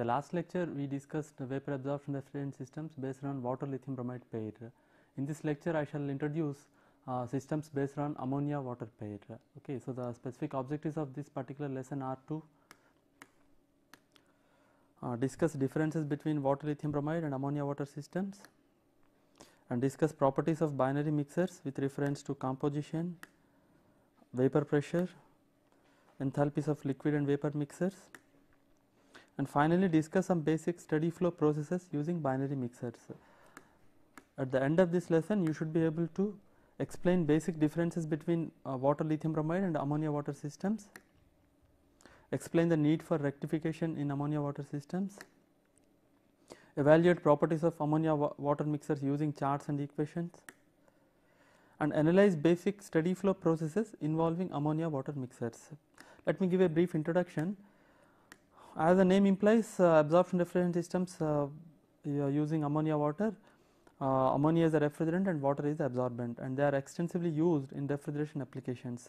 the last lecture we discussed vapor absorption refrigerant systems based on water lithium bromide pair. In this lecture I shall introduce uh, systems based on ammonia water pair. Okay, so the specific objectives of this particular lesson are to uh, discuss differences between water lithium bromide and ammonia water systems and discuss properties of binary mixers with reference to composition, vapor pressure, enthalpies of liquid and vapor mixers and finally discuss some basic study flow processes using binary mixers. At the end of this lesson you should be able to explain basic differences between uh, water lithium bromide and ammonia water systems, explain the need for rectification in ammonia water systems, evaluate properties of ammonia wa water mixers using charts and equations and analyze basic steady flow processes involving ammonia water mixers. Let me give a brief introduction as the name implies uh, absorption refrigerant systems you uh, are using ammonia water uh, ammonia is the refrigerant and water is the absorbent and they are extensively used in refrigeration applications.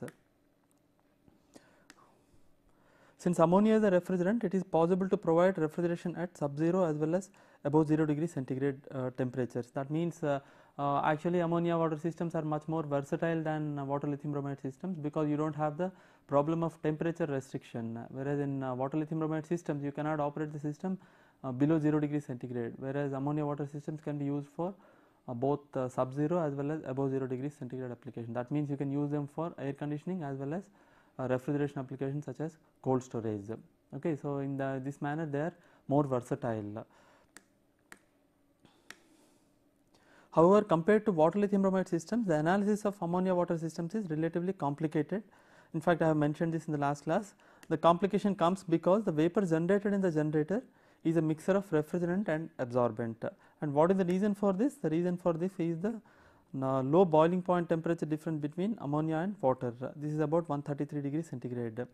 Since ammonia is a refrigerant it is possible to provide refrigeration at sub 0 as well as above 0 degree centigrade uh, temperatures that means uh, uh, actually ammonia water systems are much more versatile than water lithium bromide systems because you do not have the problem of temperature restriction whereas in uh, water lithium bromide systems you cannot operate the system uh, below 0 degree centigrade whereas ammonia water systems can be used for uh, both sub 0 as well as above 0 degree centigrade application that means you can use them for air conditioning as well as refrigeration applications such as cold storage okay so in the, this manner they are more versatile however compared to water lithium bromide systems the analysis of ammonia water systems is relatively complicated in fact I have mentioned this in the last class the complication comes because the vapor generated in the generator is a mixture of refrigerant and absorbent and what is the reason for this the reason for this is the uh, low boiling point temperature difference between ammonia and water this is about 133 degree centigrade.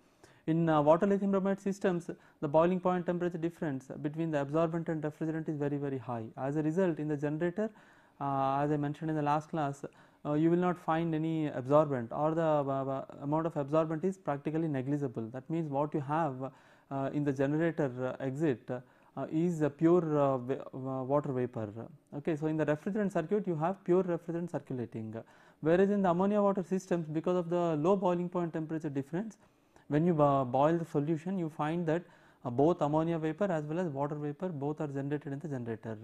In uh, water lithium bromide systems the boiling point temperature difference between the absorbent and refrigerant is very very high as a result in the generator uh, as I mentioned in the last class uh, you will not find any absorbent or the uh, uh, amount of absorbent is practically negligible. That means what you have uh, in the generator uh, exit uh, is pure water vapor. Okay, so in the refrigerant circuit you have pure refrigerant circulating, whereas in the ammonia water systems because of the low boiling point temperature difference, when you boil the solution you find that both ammonia vapor as well as water vapor both are generated in the generator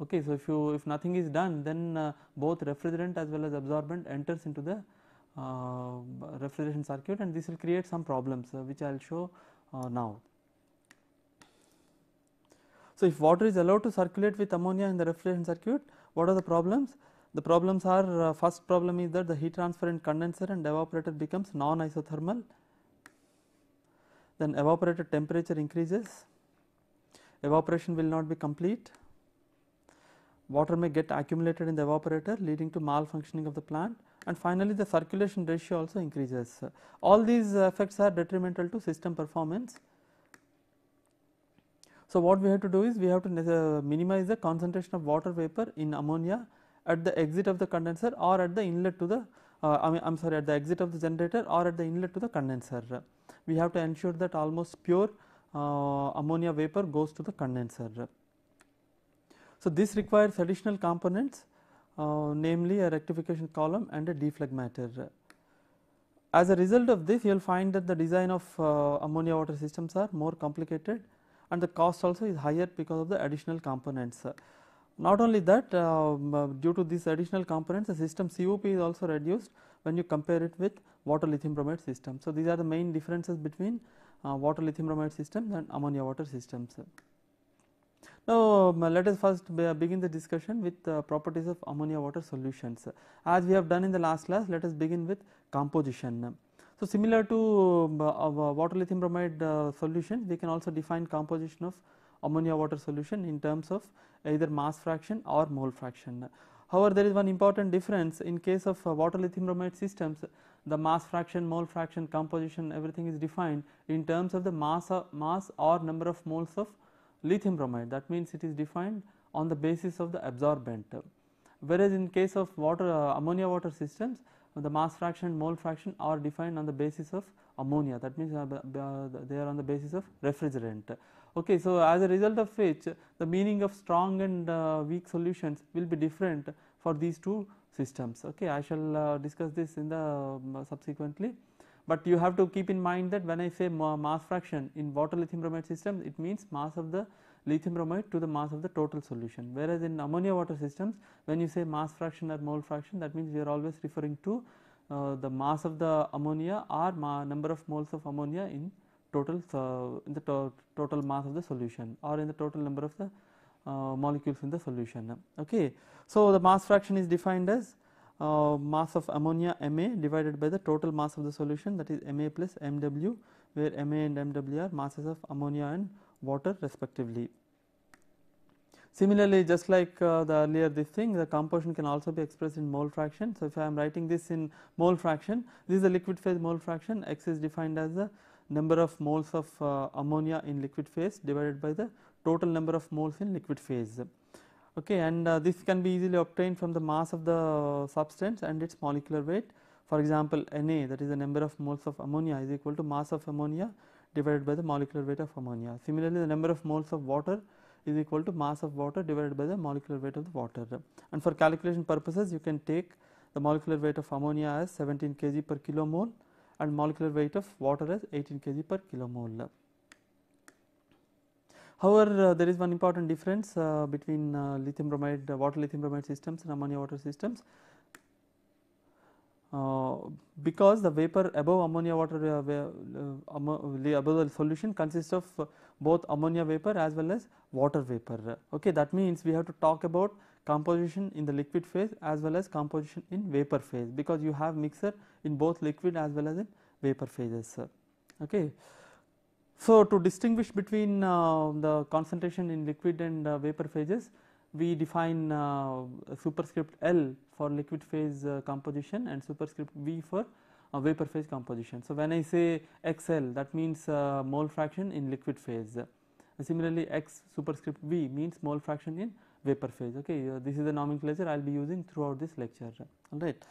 okay. So, if you if nothing is done then uh, both refrigerant as well as absorbent enters into the uh, refrigeration circuit and this will create some problems uh, which I will show uh, now. So, if water is allowed to circulate with ammonia in the refrigeration circuit what are the problems? The problems are uh, first problem is that the heat transfer in condenser and evaporator becomes non isothermal then evaporator temperature increases evaporation will not be complete water may get accumulated in the evaporator leading to malfunctioning of the plant and finally the circulation ratio also increases. All these uh, effects are detrimental to system performance. So, what we have to do is we have to uh, minimize the concentration of water vapor in ammonia at the exit of the condenser or at the inlet to the uh, I mean I am sorry at the exit of the generator or at the inlet to the condenser. We have to ensure that almost pure uh, ammonia vapor goes to the condenser. So, this requires additional components uh, namely a rectification column and a deflegmator. As a result of this you will find that the design of uh, ammonia water systems are more complicated and the cost also is higher because of the additional components. Not only that um, uh, due to these additional components the system COP is also reduced when you compare it with water lithium bromide system. So, these are the main differences between uh, water lithium bromide systems and ammonia water systems. Now, um, let us first uh, begin the discussion with the uh, properties of ammonia water solutions. As we have done in the last class, let us begin with composition. So, similar to um, uh, water lithium bromide solution, we can also define composition of ammonia water solution in terms of either mass fraction or mole fraction. However, there is one important difference in case of water lithium bromide systems the mass fraction, mole fraction, composition everything is defined in terms of the mass, mass or number of moles of lithium bromide that means it is defined on the basis of the absorbent. Whereas in case of water uh, ammonia water systems the mass fraction mole fraction are defined on the basis of ammonia that means uh, uh, they are on the basis of refrigerant. Okay, so as a result of which the meaning of strong and uh, weak solutions will be different for these two systems. Okay, I shall discuss this in the um, subsequently but you have to keep in mind that when I say mass fraction in water lithium bromide system, it means mass of the lithium bromide to the mass of the total solution whereas in ammonia water systems when you say mass fraction or mole fraction that means we are always referring to uh, the mass of the ammonia or number of moles of ammonia in total uh, in the to total mass of the solution or in the total number of the uh, molecules in the solution okay so the mass fraction is defined as uh, mass of ammonia Ma divided by the total mass of the solution that is Ma plus Mw where Ma and Mw are masses of ammonia and water respectively. Similarly, just like uh, the earlier this thing the composition can also be expressed in mole fraction. So, if I am writing this in mole fraction this is the liquid phase mole fraction x is defined as the number of moles of uh, ammonia in liquid phase divided by the total number of moles in liquid phase okay and uh, this can be easily obtained from the mass of the substance and its molecular weight for example Na that is the number of moles of ammonia is equal to mass of ammonia divided by the molecular weight of ammonia similarly the number of moles of water is equal to mass of water divided by the molecular weight of the water and for calculation purposes you can take the molecular weight of ammonia as 17 kg per kilomole and molecular weight of water as 18 kg per kilomole. However, uh, there is one important difference uh, between uh, lithium bromide water lithium bromide systems and ammonia water systems. Uh, because the vapor above ammonia water uh, uh, above the solution consists of both ammonia vapor as well as water vapor okay that means we have to talk about composition in the liquid phase as well as composition in vapor phase because you have mixer in both liquid as well as in vapor phases okay so, to distinguish between uh, the concentration in liquid and uh, vapor phases, we define uh, superscript L for liquid phase composition and superscript V for vapor phase composition. So, when I say XL that means uh, mole fraction in liquid phase similarly X superscript V means mole fraction in vapor phase okay uh, this is the nomenclature I will be using throughout this lecture alright.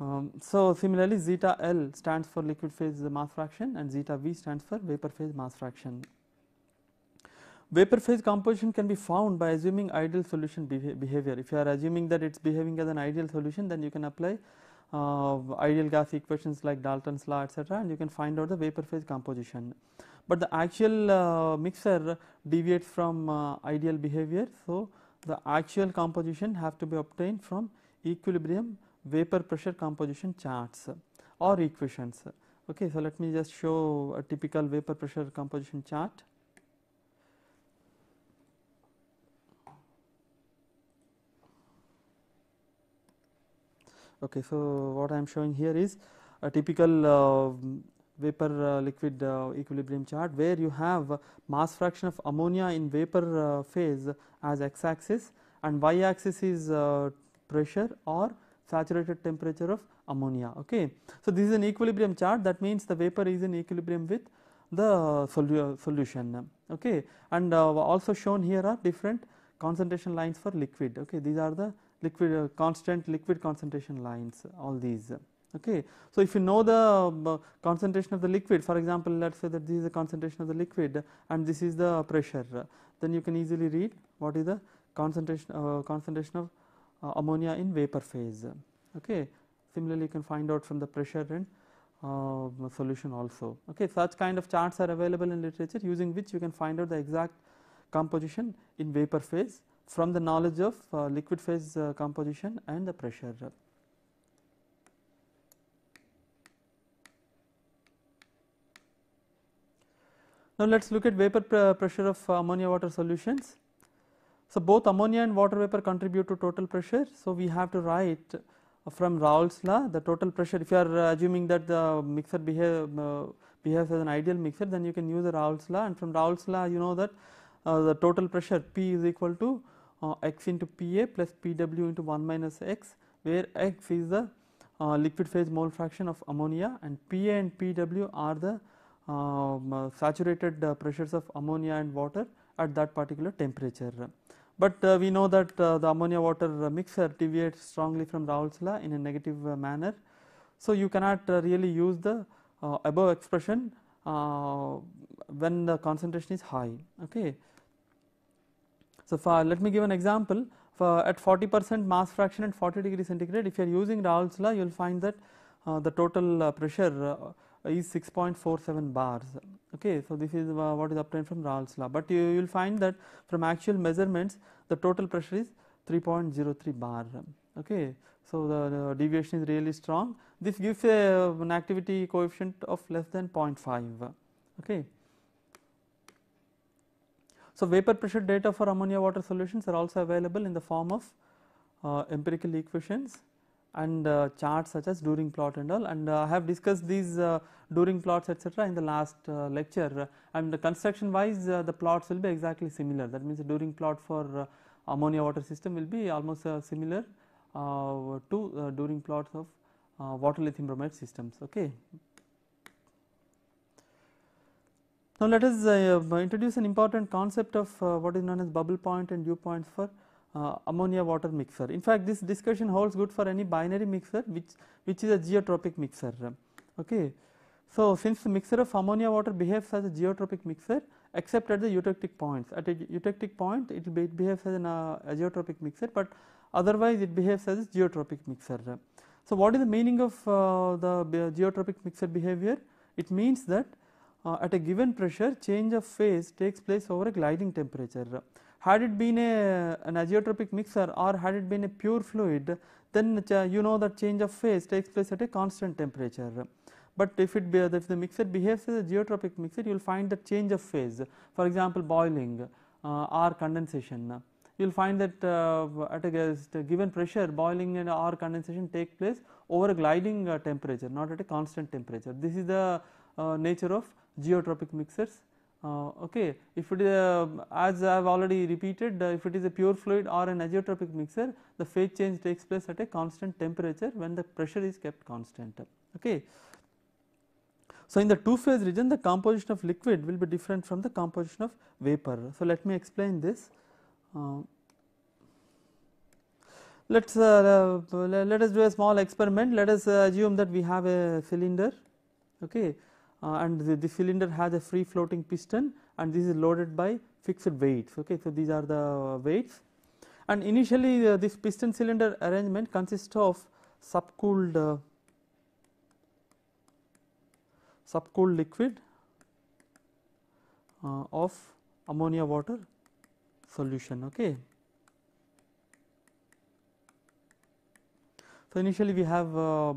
Um, so, similarly zeta L stands for liquid phase mass fraction and zeta V stands for vapor phase mass fraction. Vapor phase composition can be found by assuming ideal solution beha behavior. If you are assuming that it is behaving as an ideal solution then you can apply uh, ideal gas equations like Dalton's law etc., and you can find out the vapor phase composition. But the actual uh, mixer deviates from uh, ideal behavior. So, the actual composition have to be obtained from equilibrium vapor pressure composition charts or equations. Okay, so let me just show a typical vapor pressure composition chart. Okay, so what I am showing here is a typical uh, vapor uh, liquid uh, equilibrium chart where you have mass fraction of ammonia in vapor uh, phase as x axis and y axis is uh, pressure or saturated temperature of ammonia. Okay. So, this is an equilibrium chart that means the vapor is in equilibrium with the solu solution okay. and uh, also shown here are different concentration lines for liquid okay. these are the liquid uh, constant liquid concentration lines all these. Okay. So, if you know the um, uh, concentration of the liquid for example, let us say that this is the concentration of the liquid and this is the pressure then you can easily read what is the concentration uh, concentration of uh, ammonia in vapor phase. Okay. Similarly, you can find out from the pressure and uh, solution also. Okay. Such kind of charts are available in literature using which you can find out the exact composition in vapor phase from the knowledge of uh, liquid phase composition and the pressure. Now, let us look at vapor pr pressure of ammonia water solutions. So, both ammonia and water vapor contribute to total pressure. So, we have to write from Raoult's law the total pressure if you are uh, assuming that the mixer behave, uh, behaves as an ideal mixer then you can use the Raoult's law and from Raoult's law you know that uh, the total pressure P is equal to uh, x into Pa plus Pw into 1 minus x where x is the uh, liquid phase mole fraction of ammonia and Pa and Pw are the um, uh, saturated pressures of ammonia and water at that particular temperature. But uh, we know that uh, the ammonia water uh, mixer deviates strongly from Raoult's law in a negative uh, manner. So, you cannot uh, really use the above expression when the concentration is high. Okay. So, for, let me give an example for at 40 percent mass fraction and 40 degree centigrade if you are using Raoult's law you will find that the total pressure uh, is 6.47 bars. Okay, so this is uh, what is obtained from Raoult's law, but you, will find that from actual measurements the total pressure is 3.03 bar. Okay, so the, deviation is really strong. This gives a, uh, an activity coefficient of less than 0.5. Okay. So vapor pressure data for ammonia water solutions are also available in the form of uh, empirical equations and uh, charts such as during plot and all and uh, I have discussed these uh, during plots etc in the last uh, lecture and the construction wise the plots will be exactly similar that means the during plot for ammonia water system will be almost similar to during plots of water lithium bromide systems okay. Now, let us uh, introduce an important concept of uh, what is known as bubble point and dew points for uh, ammonia water mixer. In fact, this discussion holds good for any binary mixer which, which is a geotropic mixer. Okay. So, since the mixer of ammonia water behaves as a geotropic mixer except at the eutectic points, at a eutectic point it, be, it behaves as an, uh, a geotropic mixer, but otherwise it behaves as a geotropic mixer. So, what is the meaning of uh, the uh, geotropic mixer behavior? It means that uh, at a given pressure change of phase takes place over a gliding temperature had it been a, an azeotropic mixer or had it been a pure fluid then you know that change of phase takes place at a constant temperature. But if it be, if the mixer behaves as a geotropic mixer you will find that change of phase for example boiling uh, or condensation you will find that uh, at a given pressure boiling and or condensation take place over a gliding uh, temperature not at a constant temperature. This is the uh, nature of geotropic mixers uh, okay if it is uh, as I have already repeated uh, if it is a pure fluid or an azeotropic mixer the phase change takes place at a constant temperature when the pressure is kept constant okay. So, in the two phase region the composition of liquid will be different from the composition of vapor. So, let me explain this. Uh, let's, uh, let us do a small experiment let us assume that we have a cylinder okay uh, and the, the, cylinder has a free floating piston and this is loaded by fixed weights. Okay. So, these are the weights and initially uh, this piston cylinder arrangement consists of subcooled uh, subcooled liquid uh, of ammonia water solution. Okay. So, initially we have uh, uh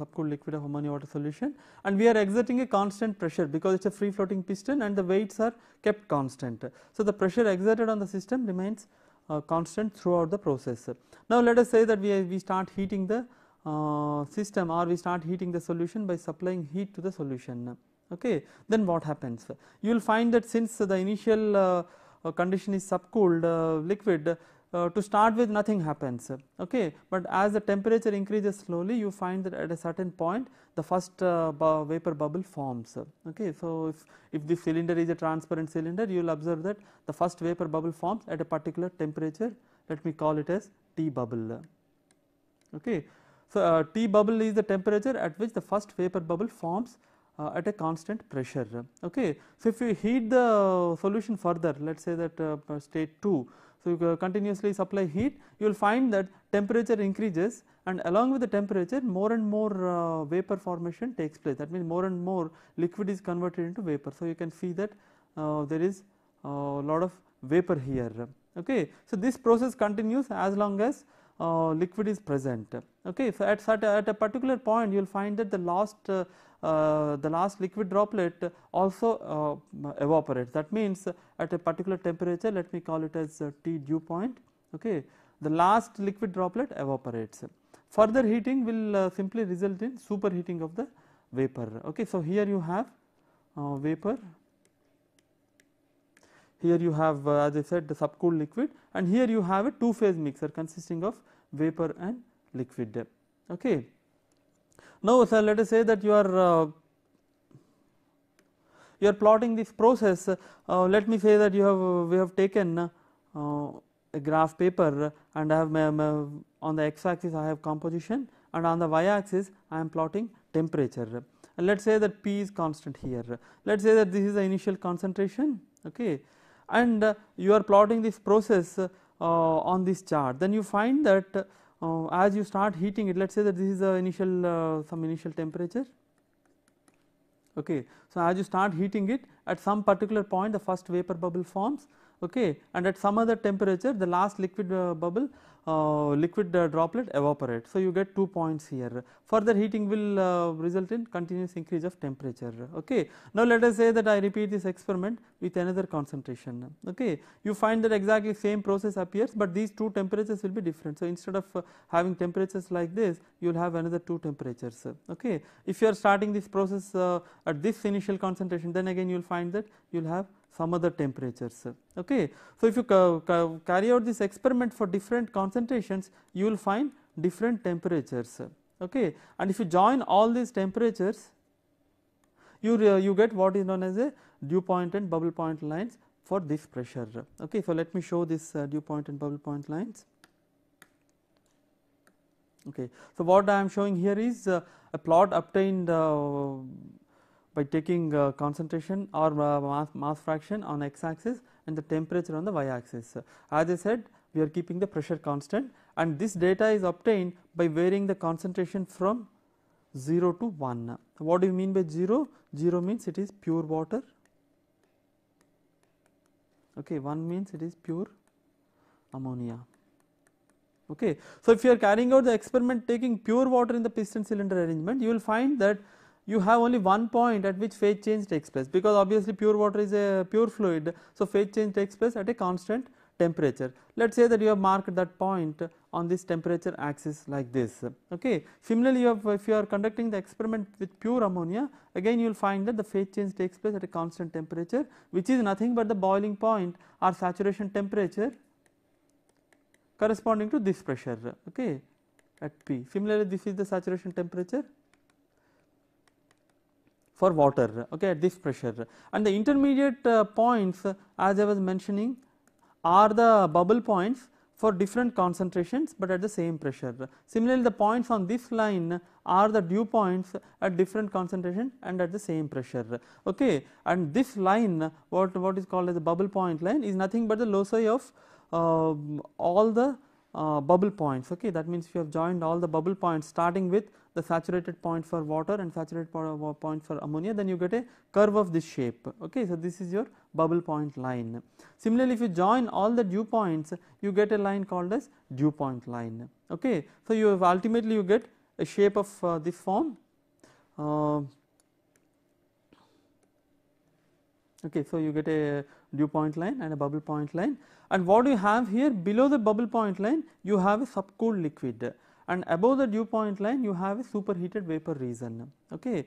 subcooled liquid of ammonia water solution and we are exerting a constant pressure because it is a free floating piston and the weights are kept constant. So, the pressure exerted on the system remains uh, constant throughout the process. Now, let us say that we, we start heating the uh, system or we start heating the solution by supplying heat to the solution okay then what happens you will find that since the initial uh, uh condition is subcooled uh, liquid uh, to start with nothing happens okay but as the temperature increases slowly you find that at a certain point the first uh, vapor bubble forms okay so if if the cylinder is a transparent cylinder you will observe that the first vapor bubble forms at a particular temperature let me call it as t bubble okay so uh, t bubble is the temperature at which the first vapor bubble forms uh, at a constant pressure okay so if you heat the solution further let us say that uh, state 2 so, you continuously supply heat you will find that temperature increases and along with the temperature more and more uh, vapor formation takes place that means more and more liquid is converted into vapor. So, you can see that uh, there is a lot of vapor here. Okay. So, this process continues as long as uh, liquid is present okay so at, at a particular point you will find that the last uh, uh, the last liquid droplet also uh, evaporates that means at a particular temperature let me call it as uh, T dew point okay the last liquid droplet evaporates further heating will uh, simply result in superheating of the vapor okay so here you have vapor here you have uh, as I said the subcooled liquid and here you have a two phase mixer consisting of vapor and liquid. Okay. Now, sir, let us say that you are uh, you are plotting this process. Uh, let me say that you have we have taken uh, a graph paper and I have my, my, uh, on the x axis I have composition and on the y axis I am plotting temperature. And let us say that P is constant here. Let us say that this is the initial concentration. Okay and uh, you are plotting this process uh, on this chart then you find that uh, as you start heating it let us say that this is the initial some initial temperature okay. So, as you start heating it at some particular point the first vapor bubble forms okay. and at some other temperature the last liquid uh, bubble uh, liquid uh, droplet evaporate. So, you get 2 points here further heating will uh, result in continuous increase of temperature. Okay. Now, let us say that I repeat this experiment with another concentration. Okay. You find that exactly same process appears, but these two temperatures will be different. So, instead of having temperatures like this you will have another two temperatures. Okay. If you are starting this process at this initial concentration then again you will find that you will have some other temperatures. Okay. So, if you ca ca carry out this experiment for different concentrations, you will find different temperatures. Okay. And if you join all these temperatures, you, uh, you get what is known as a dew point and bubble point lines for this pressure. Okay. So, let me show this uh, dew point and bubble point lines. Okay. So, what I am showing here is uh, a plot obtained uh, by taking uh, concentration or uh, mass, mass fraction on x axis and the temperature on the y axis. As I said we are keeping the pressure constant and this data is obtained by varying the concentration from 0 to 1. What do you mean by 0? 0 means it is pure water, okay. 1 means it is pure ammonia. Okay. So, if you are carrying out the experiment taking pure water in the piston cylinder arrangement, you will find that you have only one point at which phase change takes place because obviously pure water is a pure fluid. So, phase change takes place at a constant temperature. Let us say that you have marked that point on this temperature axis like this. Okay. Similarly, you have, if you are conducting the experiment with pure ammonia again you will find that the phase change takes place at a constant temperature which is nothing but the boiling point or saturation temperature corresponding to this pressure okay, at P. Similarly, this is the saturation temperature for water okay, at this pressure and the intermediate uh, points as I was mentioning are the bubble points for different concentrations, but at the same pressure. Similarly, the points on this line are the dew points at different concentration and at the same pressure. Okay. And this line what, what is called as the bubble point line is nothing but the loci of uh, all the uh, bubble points. Okay. That means, you have joined all the bubble points starting with the saturated point for water and saturated point for ammonia then you get a curve of this shape. Okay, so, this is your bubble point line. Similarly, if you join all the dew points you get a line called as dew point line. Okay. So, you have ultimately you get a shape of uh, this form. Uh, okay, so, you get a dew point line and a bubble point line and what do you have here below the bubble point line you have a subcooled liquid and above the dew point line you have a superheated vapor region okay.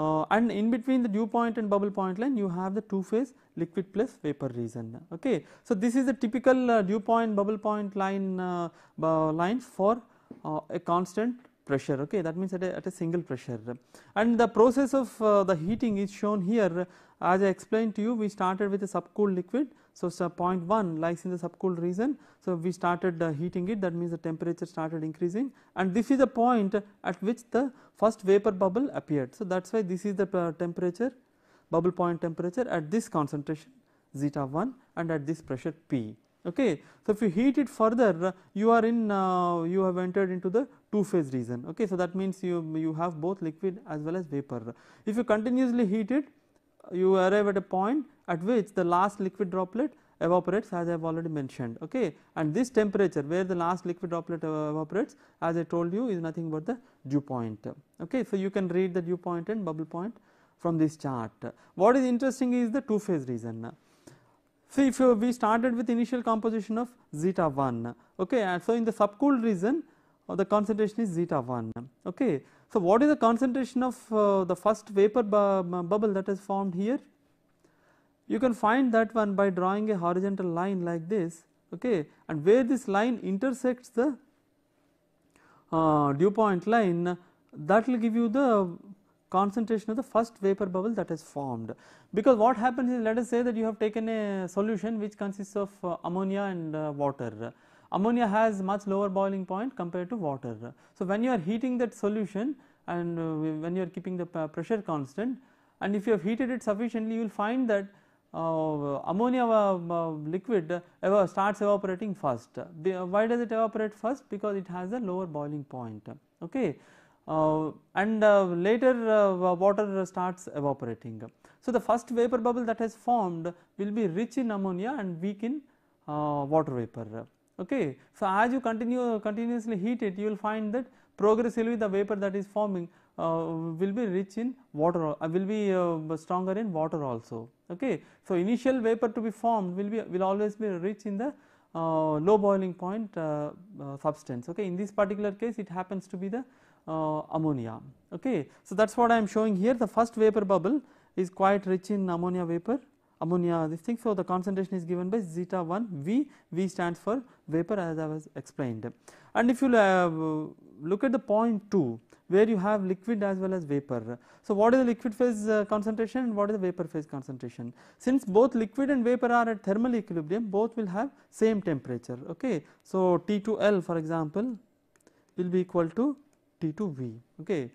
Uh, and in between the dew point and bubble point line you have the two phase liquid plus vapor region okay. So, this is the typical uh, dew point bubble point line uh, lines for uh, a constant pressure okay that means at a, at a single pressure and the process of uh, the heating is shown here as I explained to you we started with a subcooled liquid so, so point 0.1 lies in the subcooled region. So, we started uh, heating it that means the temperature started increasing and this is the point at which the first vapor bubble appeared. So, that is why this is the uh, temperature bubble point temperature at this concentration zeta 1 and at this pressure P. Okay. So, if you heat it further uh, you are in uh, you have entered into the two phase region. Okay. So, that means you, you have both liquid as well as vapor. If you continuously heat it you arrive at a point at which the last liquid droplet evaporates as I have already mentioned okay and this temperature where the last liquid droplet evaporates as I told you is nothing but the dew point okay. So, you can read the dew point and bubble point from this chart. What is interesting is the two phase reason. So, if you, we started with initial composition of zeta 1 okay and so in the subcooled region uh, the concentration is zeta 1 okay. So, what is the concentration of uh, the first vapor bu bubble that is formed here? You can find that one by drawing a horizontal line like this okay and where this line intersects the uh, dew point line that will give you the concentration of the first vapor bubble that is formed. Because what happens is let us say that you have taken a solution which consists of uh, ammonia and uh, water Ammonia has much lower boiling point compared to water. So, when you are heating that solution and uh, when you are keeping the uh, pressure constant and if you have heated it sufficiently you will find that uh, ammonia uh, uh liquid uh, starts evaporating first. why does it evaporate first? Because it has a lower boiling point. Okay. and later water starts evaporating. So, the first vapor bubble that has formed will be rich in ammonia and weak in water vapor okay. So, as you continue continuously heat it you will find that progressively the vapor that is forming uh, will be rich in water uh, will be uh, stronger in water also okay. So, initial vapor to be formed will be will always be rich in the uh, low boiling point uh, uh, substance okay. In this particular case it happens to be the ammonia okay. So, that is what I am showing here the first vapor bubble is quite rich in ammonia vapor ammonia this thing. So, the concentration is given by zeta 1 V, V stands for vapor as I was explained. And if you uh, look at the point 2 where you have liquid as well as vapor. So, what is the liquid phase uh, concentration and what is the vapor phase concentration? Since both liquid and vapor are at thermal equilibrium both will have same temperature. Okay. So, T 2 L for example will be equal to T 2 V. Okay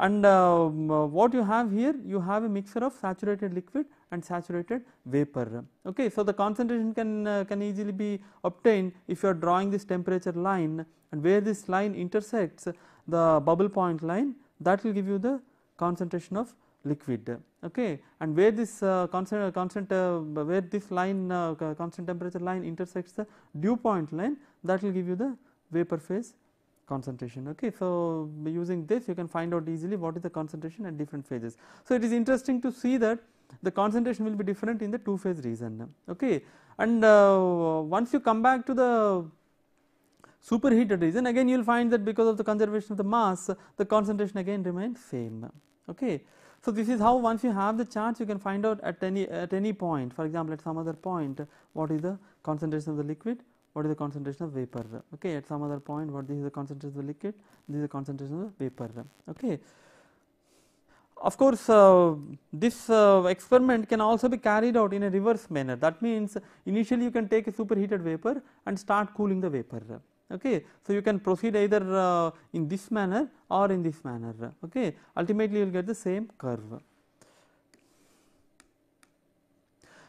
and um, uh, what you have here you have a mixture of saturated liquid and saturated vapor. Okay. So, the concentration can, uh, can easily be obtained if you are drawing this temperature line and where this line intersects the bubble point line that will give you the concentration of liquid okay and where this uh, constant uh, constant uh, where this line uh, constant temperature line intersects the dew point line that will give you the vapor phase concentration. Okay. So, using this you can find out easily what is the concentration at different phases. So, it is interesting to see that the concentration will be different in the two phase region. Okay. And uh, once you come back to the superheated region again you will find that because of the conservation of the mass the concentration again remains same. Okay. So, this is how once you have the charge you can find out at any at any point for example, at some other point what is the concentration of the liquid what is the concentration of vapor okay at some other point what this is the concentration of the liquid this is the concentration of the vapor okay of course, uh, this uh, experiment can also be carried out in a reverse manner that means initially you can take a superheated vapor and start cooling the vapor. Okay. So, you can proceed either uh, in this manner or in this manner okay. ultimately you will get the same curve.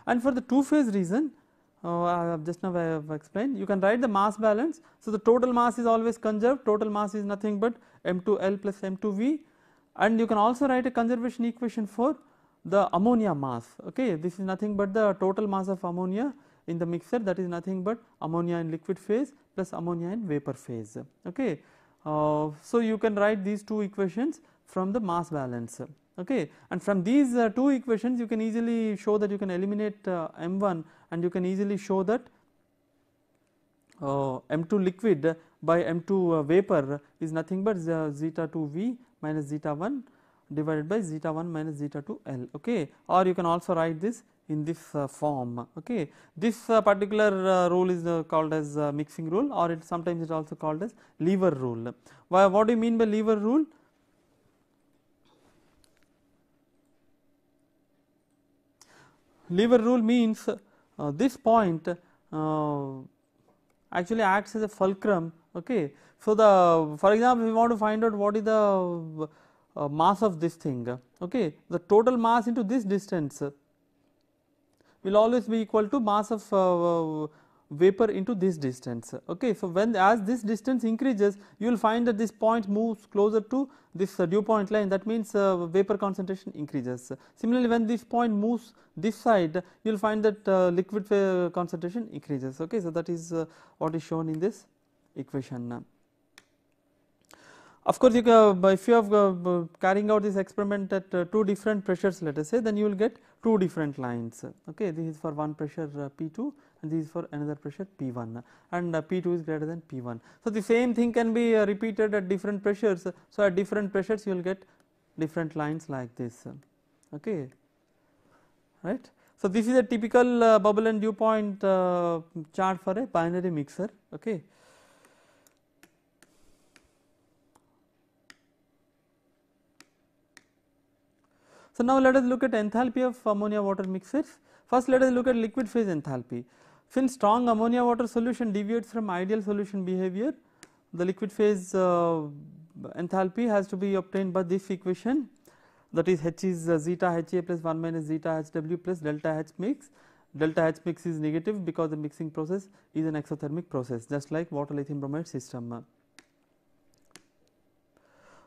And for the two phase reason Oh, have just now uh, I have explained you can write the mass balance. So, the total mass is always conserved total mass is nothing but m 2 L plus m 2 V and you can also write a conservation equation for the ammonia mass okay this is nothing but the total mass of ammonia in the mixer that is nothing but ammonia in liquid phase plus ammonia in vapor phase okay. Uh, so, you can write these two equations from the mass balance okay and from these uh, two equations you can easily show that you can eliminate uh, m1 and you can easily show that uh, M2 liquid by M2 uh, vapor is nothing but zeta 2 V minus zeta 1 divided by zeta 1 minus zeta 2 L okay. or you can also write this in this uh, form. Okay. This uh, particular uh, rule is uh, called as mixing rule or it sometimes it also called as lever rule. Why, what do you mean by lever rule? Lever rule means uh, this point uh, actually acts as a fulcrum. Okay. So, the for example, we want to find out what is the uh, mass of this thing, okay. the total mass into this distance will always be equal to mass of vapor into this distance. Okay. So, when as this distance increases you will find that this point moves closer to this uh, dew point line that means uh, vapor concentration increases. Similarly, when this point moves this side you will find that uh, liquid uh, concentration increases. Okay. So, that is uh, what is shown in this equation. Of course, you can, uh, if you are carrying out this experiment at two different pressures let us say then you will get two different lines. Okay. This is for one pressure P 2 and this is for another pressure P1 and uh, P2 is greater than P1. So, the same thing can be uh, repeated at different pressures. So, at different pressures you will get different lines like this okay right. So, this is a typical uh, bubble and dew point uh, chart for a binary mixer. Okay. So, now let us look at enthalpy of ammonia water mixers. First, let us look at liquid phase enthalpy. Since strong ammonia water solution deviates from ideal solution behavior, the liquid phase uh, enthalpy has to be obtained by this equation that is H is uh, zeta HA plus 1 minus zeta HW plus delta H mix, delta H mix is negative because the mixing process is an exothermic process just like water lithium bromide system.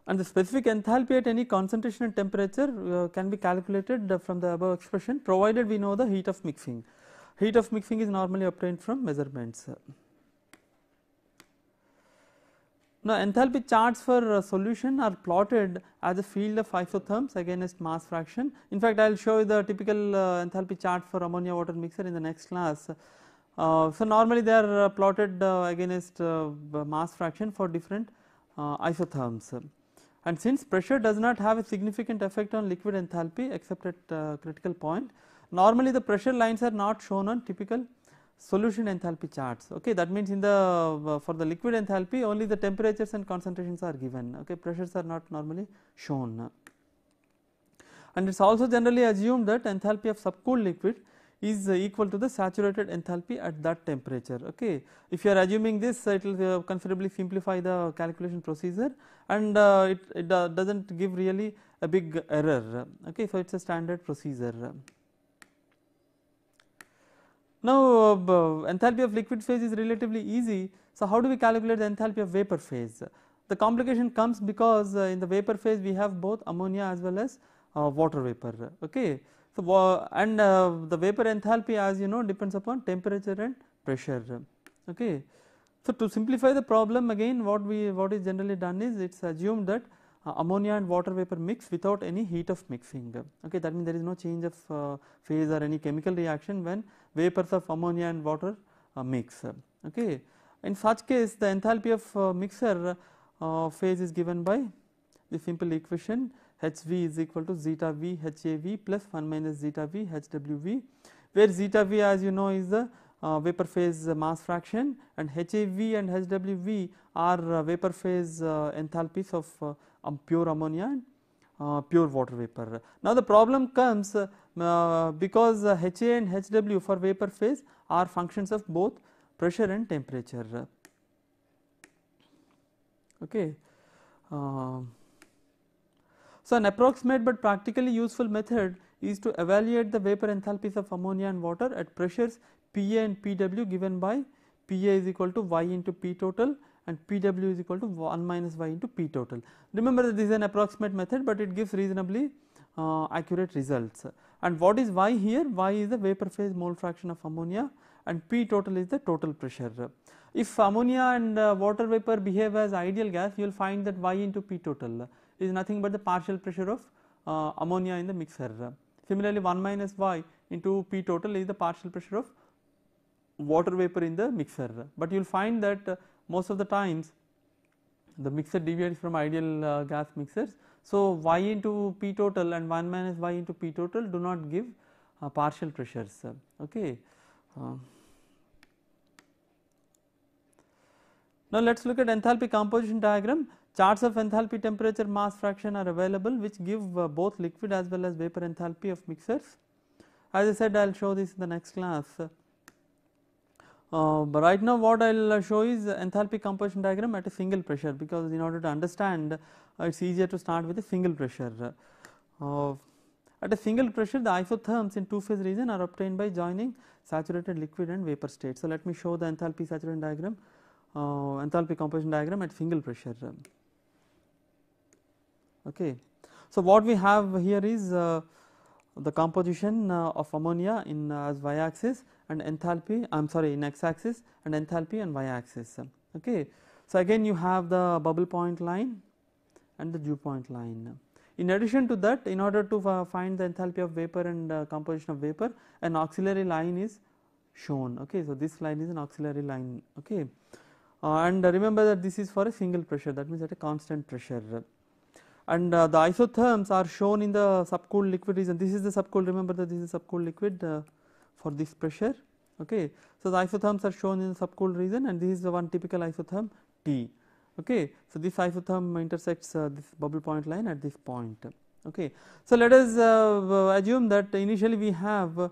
And the specific enthalpy at any concentration and temperature uh, can be calculated from the above expression provided we know the heat of mixing. Heat of mixing is normally obtained from measurements. Now, enthalpy charts for uh, solution are plotted as a field of isotherms against mass fraction. In fact, I will show you the typical uh, enthalpy chart for ammonia water mixer in the next class. Uh, so, normally they are uh, plotted uh, against uh, mass fraction for different isotherms. And since pressure does not have a significant effect on liquid enthalpy except at critical point, normally the pressure lines are not shown on typical solution enthalpy charts okay that means in the uh, for the liquid enthalpy only the temperatures and concentrations are given okay pressures are not normally shown and it is also generally assumed that enthalpy of subcooled liquid is uh, equal to the saturated enthalpy at that temperature. Okay. If you are assuming this uh, it will considerably simplify the calculation procedure and uh, it, it uh, does not give really a big error. Okay. So, it is a standard procedure. Now, uh, enthalpy of liquid phase is relatively easy. So, how do we calculate the enthalpy of vapor phase? The complication comes because uh, in the vapor phase we have both ammonia as well as uh, water vapor. Okay. So, and the vapor enthalpy as you know depends upon temperature and pressure. Okay. So, to simplify the problem again what we what is generally done is it is assumed that ammonia and water vapor mix without any heat of mixing. Okay. That means, there is no change of phase or any chemical reaction when vapors of ammonia and water uh, mix. Okay. In such case the enthalpy of uh, mixer uh, phase is given by the simple equation HV is equal to zeta V HAV plus 1 minus zeta V HWV where zeta V as you know is the uh, vapor phase mass fraction and HAV and HWV are uh, vapor phase uh, enthalpies of um, pure ammonia and uh, pure water vapor. Now the problem comes uh, because HA and HW for vapor phase are functions of both pressure and temperature. Okay. Um, so an approximate but practically useful method is to evaluate the vapor enthalpies of ammonia and water at pressures PA and PW given by PA is equal to Y into P total and Pw is equal to 1 minus y into P total. Remember that this is an approximate method, but it gives reasonably uh, accurate results. And what is y here? y is the vapor phase mole fraction of ammonia and P total is the total pressure. If ammonia and uh, water vapor behave as ideal gas, you will find that y into P total is nothing but the partial pressure of uh, ammonia in the mixer. Similarly, 1 minus y into P total is the partial pressure of water vapor in the mixer, but you will find that most of the times the mixer deviates from ideal uh, gas mixers. So, y into p total and 1 minus y into p total do not give uh, partial pressures. Okay. Uh, now, let us look at enthalpy composition diagram. Charts of enthalpy, temperature, mass fraction are available which give uh, both liquid as well as vapor enthalpy of mixers. As I said, I will show this in the next class. Uh, but right now what I will uh, show is enthalpy composition diagram at a single pressure because in order to understand uh, it is easier to start with a single pressure. Uh, at a single pressure the isotherms in two phase region are obtained by joining saturated liquid and vapor state. So, let me show the enthalpy saturation diagram uh, enthalpy composition diagram at single pressure. Okay. So, what we have here is uh, the composition of ammonia in as y axis and enthalpy I am sorry in x axis and enthalpy and y axis. Okay. So, again you have the bubble point line and the dew point line. In addition to that in order to find the enthalpy of vapor and uh, composition of vapor an auxiliary line is shown. Okay. So, this line is an auxiliary line. Okay. Uh, and remember that this is for a single pressure that means at a constant pressure and uh, the isotherms are shown in the subcooled liquid region this is the subcooled remember that this is subcooled liquid uh, for this pressure. Okay. So, the isotherms are shown in the subcooled region and this is the one typical isotherm T. Okay. So, this isotherm intersects uh, this bubble point line at this point. Okay. So, let us uh, assume that initially we have uh,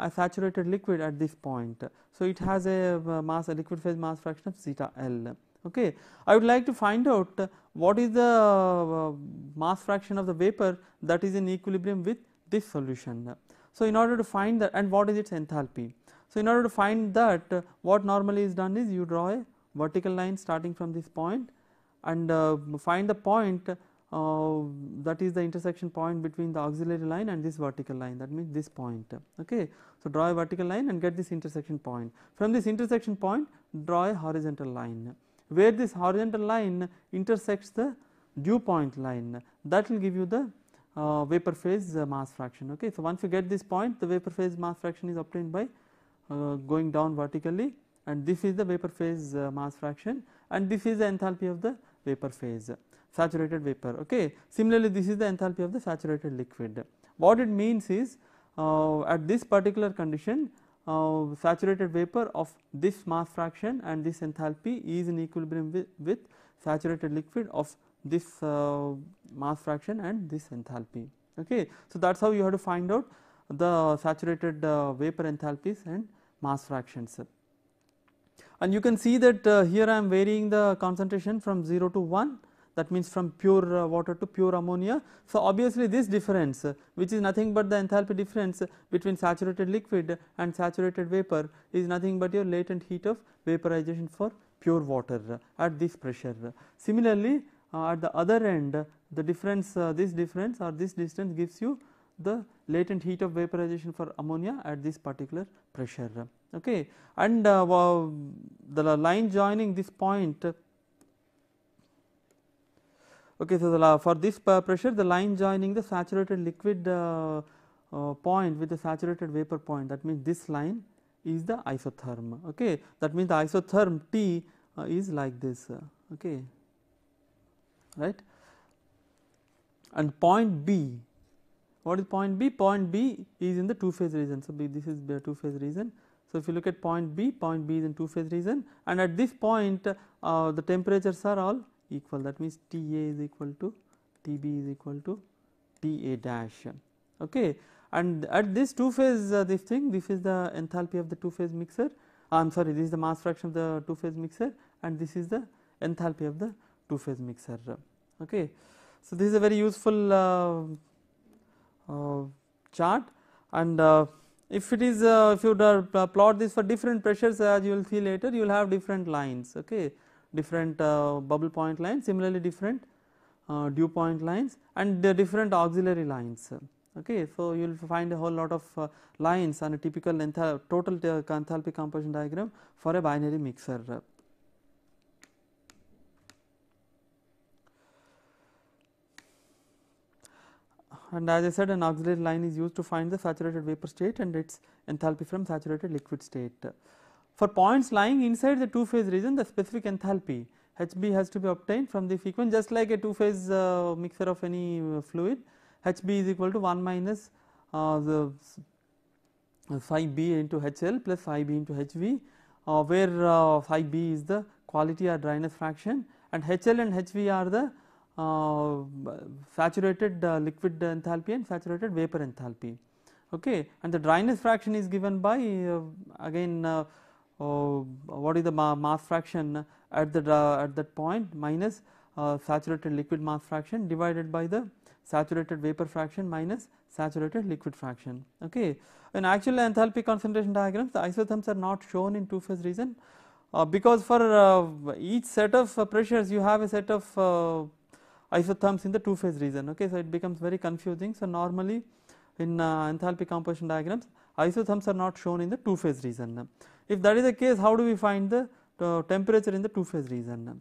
a saturated liquid at this point. So, it has a uh, mass a liquid phase mass fraction of zeta L. Okay. I would like to find out what is the uh, mass fraction of the vapor that is in equilibrium with this solution. So, in order to find that and what is its enthalpy. So, in order to find that uh, what normally is done is you draw a vertical line starting from this point and uh, find the point uh, that is the intersection point between the auxiliary line and this vertical line that means this point. Okay. So, draw a vertical line and get this intersection point. From this intersection point draw a horizontal line where this horizontal line intersects the dew point line that will give you the uh, vapor phase uh, mass fraction. Okay. So, once you get this point the vapor phase mass fraction is obtained by uh, going down vertically and this is the vapor phase uh, mass fraction and this is the enthalpy of the vapor phase saturated vapor. Okay. Similarly, this is the enthalpy of the saturated liquid. What it means is uh, at this particular condition uh, saturated vapor of this mass fraction and this enthalpy is in equilibrium with, with saturated liquid of this mass fraction and this enthalpy. Okay. So, that is how you have to find out the saturated uh, vapor enthalpies and mass fractions. And you can see that uh, here I am varying the concentration from 0 to 1 that means from pure uh, water to pure ammonia. So, obviously this difference uh, which is nothing but the enthalpy difference between saturated liquid and saturated vapor is nothing but your latent heat of vaporization for pure water uh, at this pressure. Similarly, uh, at the other end the difference uh, this difference or this distance gives you the latent heat of vaporization for ammonia at this particular pressure. Okay. And uh, the line joining this point okay, so the, for this pressure the line joining the saturated liquid uh, uh, point with the saturated vapor point that means this line is the isotherm. Okay. That means the isotherm T uh, is like this. Okay right and point B what is point B? Point B is in the two phase region. So, this is the two phase region. So, if you look at point B, point B is in two phase region and at this point uh, the temperatures are all equal that means, T A is equal to T B is equal to T A dash. Okay. And at this two phase uh, this thing this is the enthalpy of the two phase mixer I am sorry this is the mass fraction of the two phase mixer and this is the enthalpy of the two phase mixer okay so this is a very useful uh, uh, chart and uh, if it is uh, if you plot this for different pressures as you will see later you will have different lines okay different uh, bubble point lines similarly different uh, dew point lines and the different auxiliary lines okay so you will find a whole lot of lines on a typical total enthalpy composition diagram for a binary mixer and as I said an auxiliary line is used to find the saturated vapor state and its enthalpy from saturated liquid state. For points lying inside the two phase region the specific enthalpy HB has to be obtained from the frequency just like a two phase uh, mixer of any uh, fluid HB is equal to 1 minus uh, the phi B into HL plus phi B into HV uh, where uh, phi B is the quality or dryness fraction and HL and HV are the uh, saturated uh, liquid enthalpy and saturated vapor enthalpy okay and the dryness fraction is given by uh, again what is the mass fraction at the at that point minus saturated liquid mass fraction divided by the saturated vapor fraction minus saturated liquid fraction. Okay. In actual enthalpy concentration diagrams the isotherms are not shown in two phase region uh, because for uh, each set of uh, pressures you have a set of isotherms in the two phase region okay so it becomes very confusing so normally in uh, enthalpy composition diagrams isotherms are not shown in the two phase region if that is the case how do we find the uh, temperature in the two phase region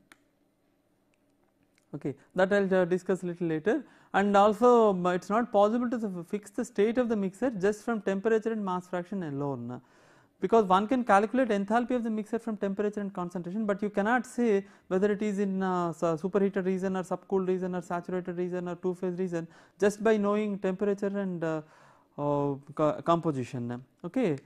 okay that I will uh, discuss little later and also um, it is not possible to fix the state of the mixer just from temperature and mass fraction alone because one can calculate enthalpy of the mixture from temperature and concentration, but you cannot say whether it is in uh, superheated region or subcooled region or saturated region or two phase region just by knowing temperature and uh, uh, composition. Okay.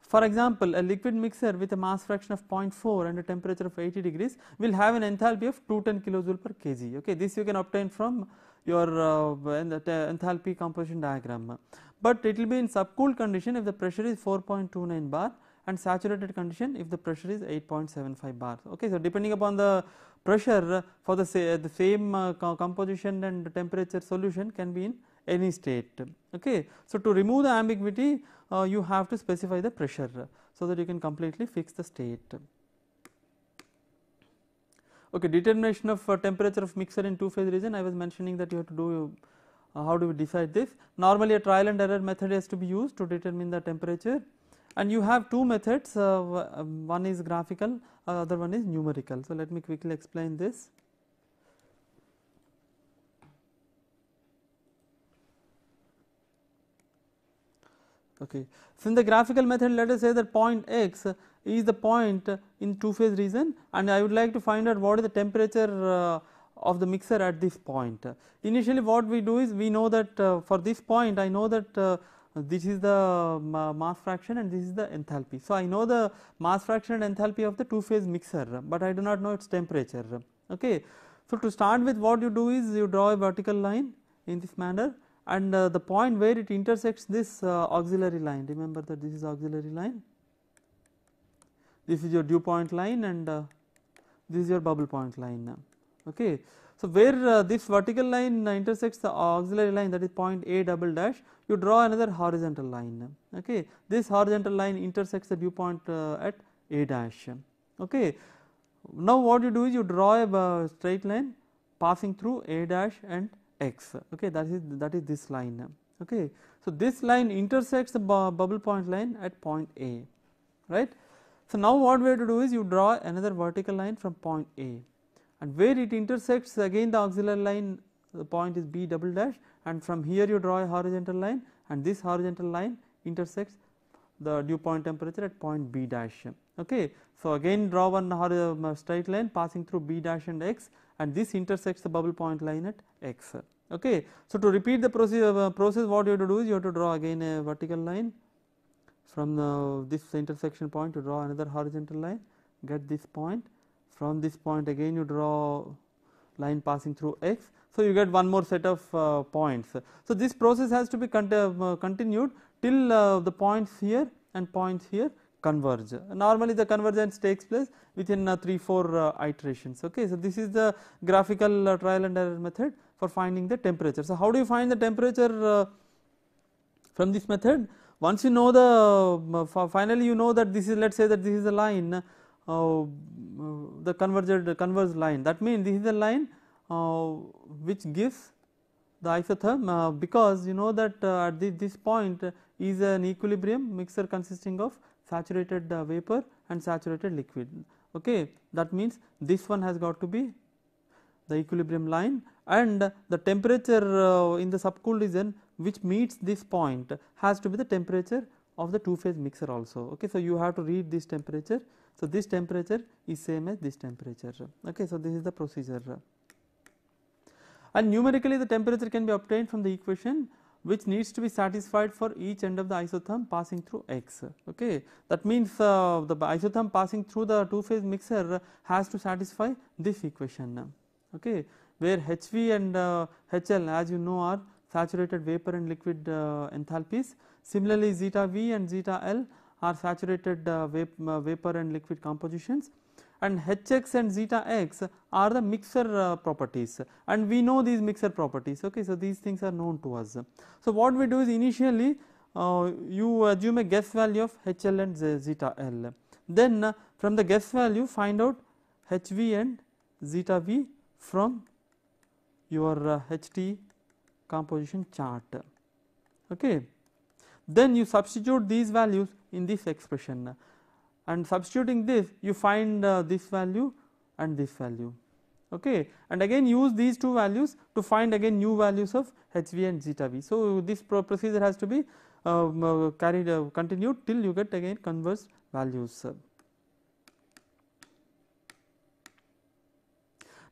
For example, a liquid mixture with a mass fraction of 0.4 and a temperature of 80 degrees will have an enthalpy of 210 kilojoule per kg. Okay. This you can obtain from your uh, enthalpy composition diagram but it will be in subcooled condition if the pressure is 4.29 bar and saturated condition if the pressure is 8.75 bar. Okay. So, depending upon the pressure for the, say, the same uh, composition and temperature solution can be in any state. Okay. So, to remove the ambiguity uh, you have to specify the pressure so that you can completely fix the state. Okay, determination of uh, temperature of mixer in two phase region I was mentioning that you have to do uh, how do we decide this? Normally a trial and error method has to be used to determine the temperature and you have two methods uh, um, one is graphical uh, other one is numerical. So, let me quickly explain this. Okay. So, in the graphical method let us say that point x is the point in two phase region and I would like to find out what is the temperature of the mixer at this point. Initially what we do is we know that uh, for this point I know that uh, this is the um, uh, mass fraction and this is the enthalpy. So, I know the mass fraction and enthalpy of the two phase mixer, but I do not know its temperature. Okay. So, to start with what you do is you draw a vertical line in this manner and uh, the point where it intersects this uh, auxiliary line remember that this is auxiliary line this is your dew point line and uh, this is your bubble point line okay. So, where uh, this vertical line uh, intersects the auxiliary line that is point A double dash you draw another horizontal line okay. This horizontal line intersects the dew point uh, at A dash okay. Now, what you do is you draw a straight line passing through A dash and x okay that is that is this line okay. So, this line intersects the bubble point line at point A right. So, now what we have to do is you draw another vertical line from point A and where it intersects again the auxiliary line the point is B double dash and from here you draw a horizontal line and this horizontal line intersects the dew point temperature at point B dash. Okay. So, again draw one um, straight line passing through B dash and x and this intersects the bubble point line at x. Okay. So, to repeat the uh, process, what you have to do is you have to draw again a vertical line from the, this intersection point to draw another horizontal line get this point from this point again you draw line passing through x. So, you get one more set of uh, points. So, this process has to be cont uh, continued till uh, the points here and points here converge. Normally the convergence takes place within uh, 3 4 uh, iterations. Okay. So, this is the graphical uh, trial and error method for finding the temperature. So, how do you find the temperature from this method? Once you know the finally, you know that this is let us say that this is a line uh, uh, the converged converged line that means this is the line uh, which gives the isotherm because you know that at this, this point is an equilibrium mixture consisting of saturated vapor and saturated liquid. Okay. That means, this one has got to be the equilibrium line and the temperature in the subcooled region which meets this point has to be the temperature of the two phase mixer also. Okay. So, you have to read this temperature so, this temperature is same as this temperature okay. So, this is the procedure and numerically the temperature can be obtained from the equation which needs to be satisfied for each end of the isotherm passing through x. Okay. That means, uh, the isotherm passing through the two phase mixer has to satisfy this equation okay, where HV and uh, HL as you know are saturated vapor and liquid uh, enthalpies. Similarly, zeta V and zeta L are saturated uh, vap uh, vapor and liquid compositions and Hx and zeta x are the mixer uh, properties and we know these mixer properties okay. So, these things are known to us. So, what we do is initially uh, you assume a guess value of HL and zeta L then uh, from the guess value find out HV and zeta V from your HT uh, composition chart okay. Then you substitute these values in this expression and substituting this you find uh, this value and this value okay and again use these two values to find again new values of hv and zeta v so this procedure has to be um, uh, carried uh, continued till you get again converse values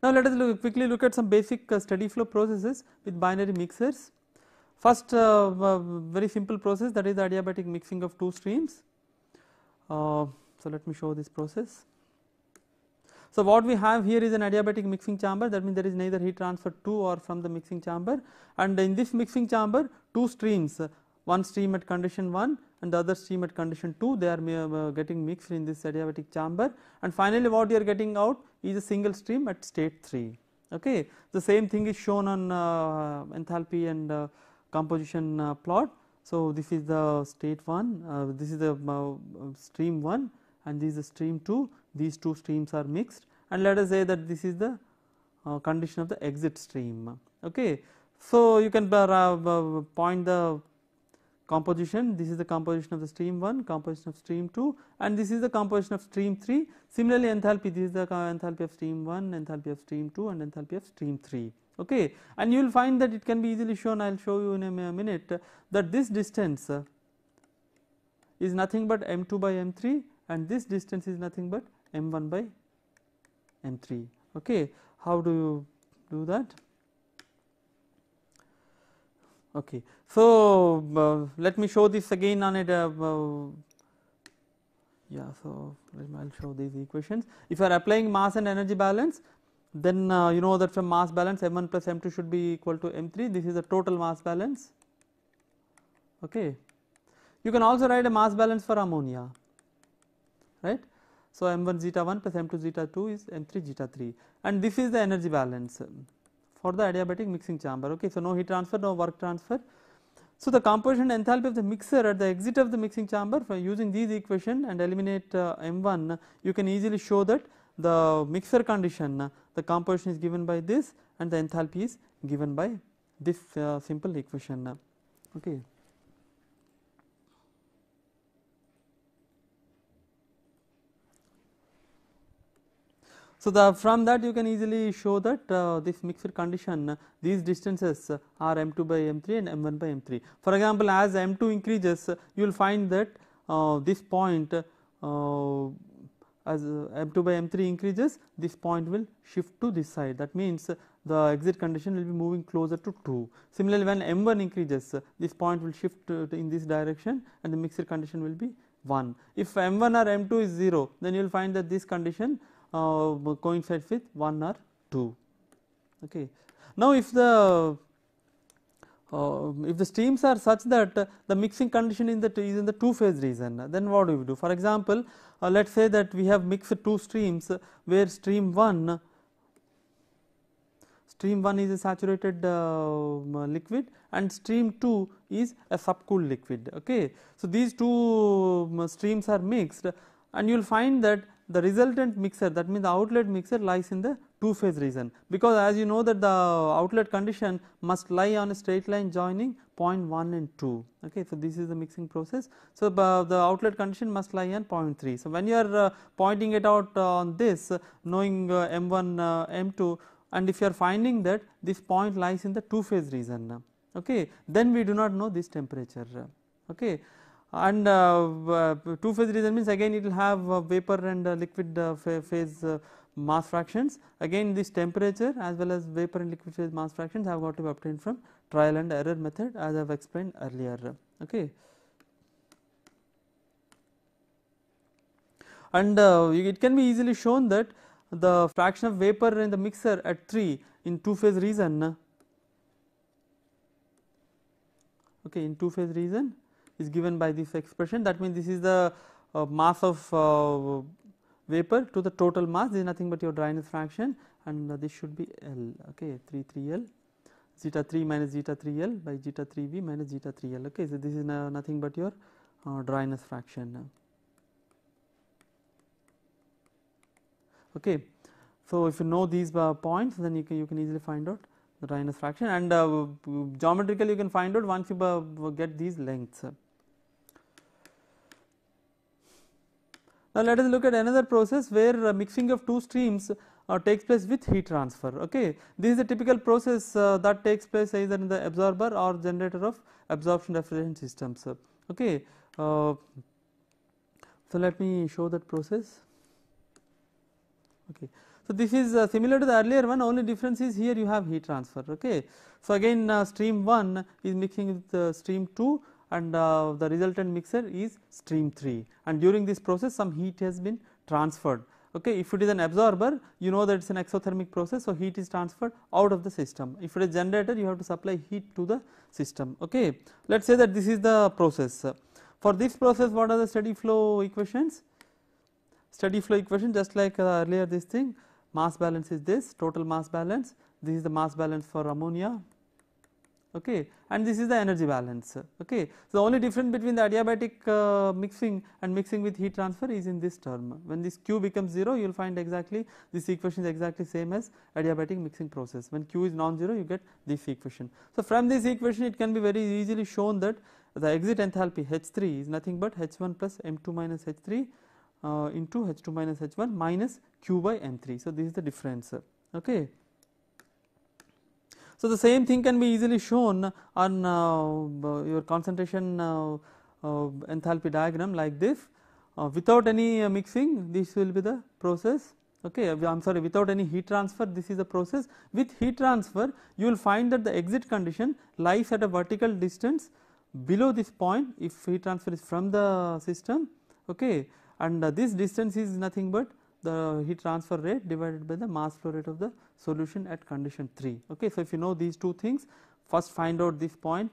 now let us look quickly look at some basic uh, steady flow processes with binary mixers First uh, very simple process that is the adiabatic mixing of two streams. Uh, so, let me show this process. So, what we have here is an adiabatic mixing chamber that means there is neither heat transfer to or from the mixing chamber and in this mixing chamber two streams one stream at condition 1 and the other stream at condition 2 they are uh, uh, getting mixed in this adiabatic chamber and finally what you are getting out is a single stream at state 3 okay the same thing is shown on uh, enthalpy and composition uh, plot. So, this is the state 1, uh, this is the uh, stream 1 and this is the stream 2, these two streams are mixed and let us say that this is the uh, condition of the exit stream. Okay. So, you can uh, point the composition this is the composition of the stream 1 composition of stream 2 and this is the composition of stream 3 similarly enthalpy this is the enthalpy of stream 1 enthalpy of stream 2 and enthalpy of stream 3 okay. and you will find that it can be easily shown I will show you in a minute that this distance uh, is nothing but m2 by m3 and this distance is nothing but m1 by m3 okay how do you do that okay so uh, let me show this again on it uh, uh, yeah so i'll show these equations if you are applying mass and energy balance then uh, you know that from mass balance m1 plus m2 should be equal to m3 this is the total mass balance okay you can also write a mass balance for ammonia right so m1 zeta 1 plus m2 zeta 2 is m3 zeta 3 and this is the energy balance for the adiabatic mixing chamber okay so no heat transfer no work transfer so the composition enthalpy of the mixer at the exit of the mixing chamber for using these equation and eliminate uh, m1 you can easily show that the mixer condition the composition is given by this and the enthalpy is given by this uh, simple equation. Okay. So, the from that you can easily show that uh, this mixer condition uh, these distances are m 2 by m 3 and m 1 by m 3. For example, as m 2 increases you will find that uh, this point uh, as uh, m2 by m3 increases this point will shift to this side that means uh, the exit condition will be moving closer to 2. Similarly, when m1 increases uh, this point will shift in this direction and the mixture condition will be 1. If m1 or m2 is 0 then you will find that this condition uh, coincides with 1 or 2. Okay. Now, if the uh, if the streams are such that uh, the mixing condition in the is in the two phase region uh, then what do we do for example uh, let us say that we have mixed two streams where stream 1 stream 1 is a saturated uh, um, liquid and stream 2 is a subcooled liquid okay so these two um, streams are mixed and you will find that the resultant mixer that means the outlet mixer lies in the two phase region because as you know that the outlet condition must lie on a straight line joining point 1 and 2 okay so this is the mixing process so uh, the outlet condition must lie on point 3 so when you are uh, pointing it out uh, on this uh, knowing m1 uh, m2 uh, and if you are finding that this point lies in the two phase region okay then we do not know this temperature okay and uh, uh, two phase region means again it will have uh, vapor and liquid phase mass fractions again this temperature as well as vapor and liquid phase mass fractions have got to be obtained from trial and error method as I have explained earlier. Okay. And uh, it can be easily shown that the fraction of vapor in the mixer at 3 in two phase region okay in two phase region is given by this expression that means this is the uh, mass of uh, vapor to the total mass this is nothing but your dryness fraction and uh, this should be L okay 3 3 L zeta 3 minus zeta 3 L by zeta 3 V minus zeta 3 L okay. So, this is uh, nothing but your uh, dryness fraction okay. So, if you know these points then you can you can easily find out the dryness fraction and uh, geometrically you can find out once you uh, get these lengths. Now let us look at another process where mixing of two streams uh, takes place with heat transfer. Okay, this is a typical process uh, that takes place either in the absorber or generator of absorption refrigeration systems. Okay, uh, so let me show that process. Okay, so this is uh, similar to the earlier one. Only difference is here you have heat transfer. Okay, so again uh, stream one is mixing with uh, stream two and uh, the resultant mixer is stream 3 and during this process some heat has been transferred. Okay. If it is an absorber you know that it is an exothermic process. So, heat is transferred out of the system if it is generator you have to supply heat to the system. Okay. Let us say that this is the process for this process what are the steady flow equations steady flow equation just like uh, earlier this thing mass balance is this total mass balance this is the mass balance for ammonia okay and this is the energy balance okay so the only difference between the adiabatic uh, mixing and mixing with heat transfer is in this term when this q becomes 0 you will find exactly this equation is exactly same as adiabatic mixing process when q is non zero you get this equation so from this equation it can be very easily shown that the exit enthalpy h3 is nothing but h1 plus m2 minus h3 uh, into h2 minus h1 minus q by m3 so this is the difference okay so, the same thing can be easily shown on uh, your concentration uh, uh, enthalpy diagram like this without any mixing this will be the process okay I am sorry without any heat transfer this is the process with heat transfer you will find that the exit condition lies at a vertical distance below this point if heat transfer is from the system okay and this distance is nothing but the heat transfer rate divided by the mass flow rate of the solution at condition 3. Okay. So, if you know these two things first find out this point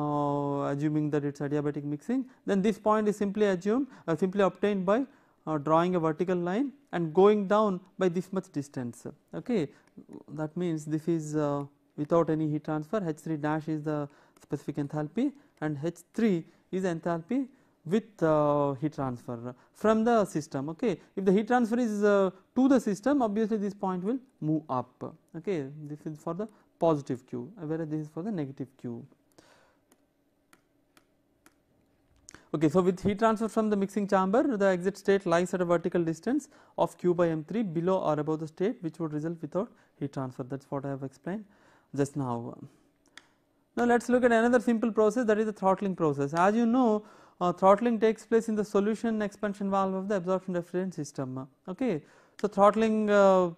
uh, assuming that it is adiabatic mixing then this point is simply assumed uh, simply obtained by uh, drawing a vertical line and going down by this much distance. Okay. That means this is uh, without any heat transfer H 3 dash is the specific enthalpy and H 3 is enthalpy with uh, heat transfer from the system okay if the heat transfer is uh, to the system obviously this point will move up okay this is for the positive q whereas this is for the negative q okay so with heat transfer from the mixing chamber the exit state lies at a vertical distance of q by m3 below or above the state which would result without heat transfer that's what i have explained just now now let us look at another simple process that is the throttling process as you know uh, throttling takes place in the solution expansion valve of the absorption reference system. Okay. So, throttling uh,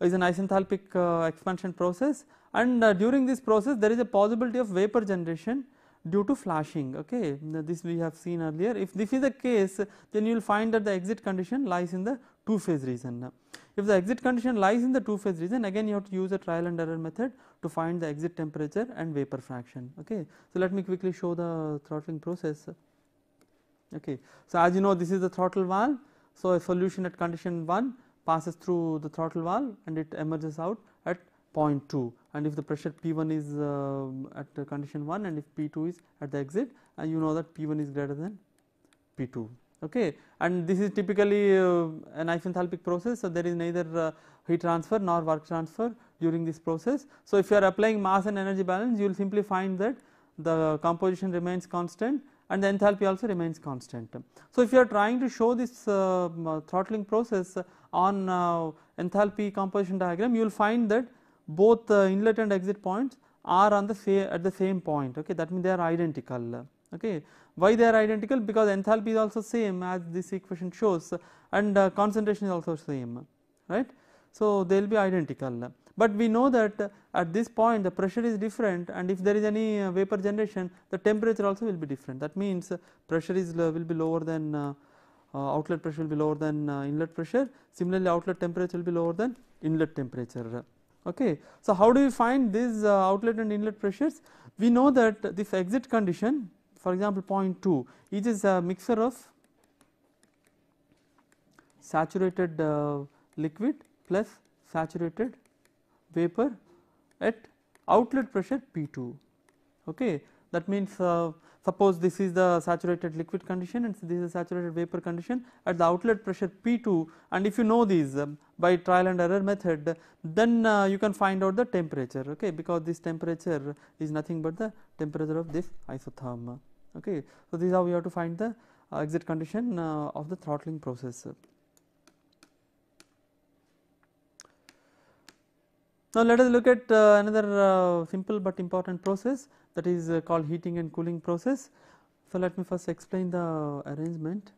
is an isenthalpic uh, expansion process and uh, during this process there is a possibility of vapor generation due to flashing okay this we have seen earlier if this is the case then you will find that the exit condition lies in the two phase region if the exit condition lies in the two phase region again you have to use a trial and error method to find the exit temperature and vapor fraction okay so let me quickly show the throttling process Okay. So, as you know this is the throttle valve. So, a solution at condition 1 passes through the throttle valve and it emerges out at point 2 and if the pressure P1 is uh, at the condition 1 and if P2 is at the exit and you know that P1 is greater than P2 okay and this is typically uh, an isenthalpic process so there is neither uh, heat transfer nor work transfer during this process so if you are applying mass and energy balance you will simply find that the composition remains constant and the enthalpy also remains constant. So, if you are trying to show this uh, uh throttling process on uh, enthalpy composition diagram you will find that both uh, inlet and exit points are on the at the same point okay that means they are identical okay why they are identical because enthalpy is also same as this equation shows and uh, concentration is also same right so they will be identical but we know that uh, at this point the pressure is different and if there is any uh, vapor generation the temperature also will be different that means uh, pressure is will be lower than uh, outlet pressure will be lower than inlet pressure similarly outlet temperature will be lower than inlet temperature okay so how do we find these outlet and inlet pressures we know that this exit condition for example point 2 it is a mixture of saturated liquid plus saturated vapor at outlet pressure P2. Okay. That means, uh, suppose this is the saturated liquid condition and this is saturated vapor condition at the outlet pressure P2 and if you know these um, by trial and error method then uh, you can find out the temperature okay because this temperature is nothing but the temperature of this isotherm okay so this is how we have to find the uh, exit condition uh, of the throttling process Now, let us look at uh, another uh, simple but important process that is uh, called heating and cooling process. So, let me first explain the arrangement.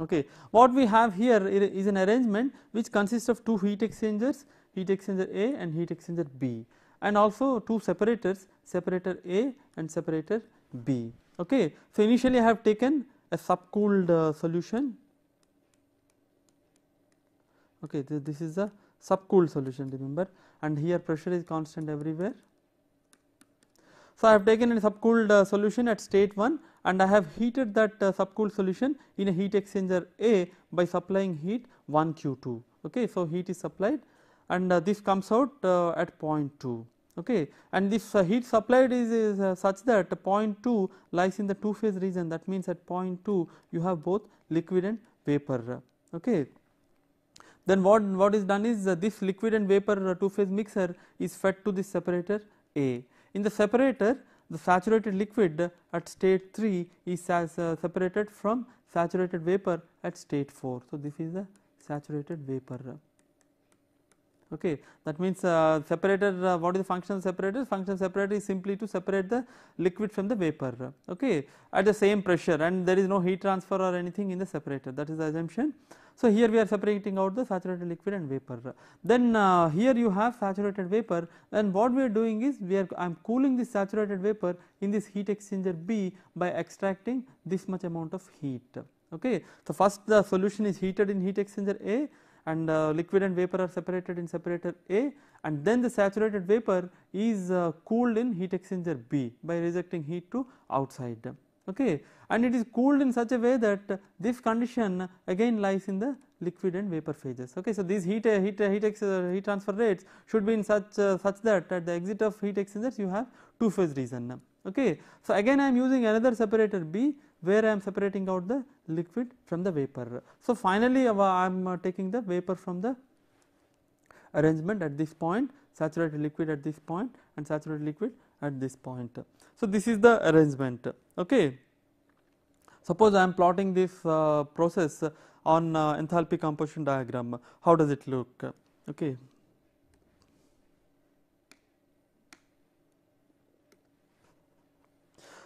Okay. What we have here is an arrangement which consists of two heat exchangers heat exchanger A and heat exchanger B and also two separators separator A and separator B. Okay. So, initially I have taken a subcooled uh, solution. Okay, this is a subcooled solution remember and here pressure is constant everywhere. So, I have taken a subcooled uh, solution at state 1 and I have heated that uh, subcooled solution in a heat exchanger A by supplying heat 1 Q2. Okay. So, heat is supplied and uh, this comes out uh, at point 2 okay. and this uh, heat supplied is, is uh, such that point 2 lies in the two phase region that means at point 2 you have both liquid and vapor. Okay then what, what is done is uh, this liquid and vapor uh, two phase mixer is fed to this separator A. In the separator the saturated liquid uh, at state 3 is separated from saturated vapor at state 4. So, this is the saturated vapor okay that means uh, separator uh, what is the function of separator function separator is simply to separate the liquid from the vapor okay at the same pressure and there is no heat transfer or anything in the separator that is the assumption so here we are separating out the saturated liquid and vapor then uh, here you have saturated vapor Then what we are doing is we are I am cooling this saturated vapor in this heat exchanger B by extracting this much amount of heat okay so first the solution is heated in heat exchanger A and uh, liquid and vapor are separated in separator A and then the saturated vapor is uh, cooled in heat exchanger B by rejecting heat to outside okay and it is cooled in such a way that this condition again lies in the liquid and vapor phases okay so these heat uh, heat uh, heat, uh, heat transfer rates should be in such such that at the exit of heat exchangers you have two phase reason okay. So again I am using another separator B where I am separating out the liquid from the vapor. So finally I am uh, taking the vapor from the arrangement at this point, saturated liquid at this point and saturated liquid at this point. So this is the arrangement okay. Suppose I am plotting this uh, process on uh, enthalpy composition diagram, how does it look okay.